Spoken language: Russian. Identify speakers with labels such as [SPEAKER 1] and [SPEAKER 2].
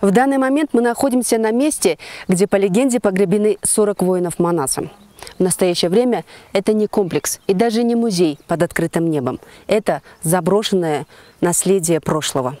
[SPEAKER 1] В данный момент мы находимся на месте, где по легенде погребены 40 воинов Манаса. В настоящее время это не комплекс и даже не музей под открытым небом. Это заброшенное наследие прошлого.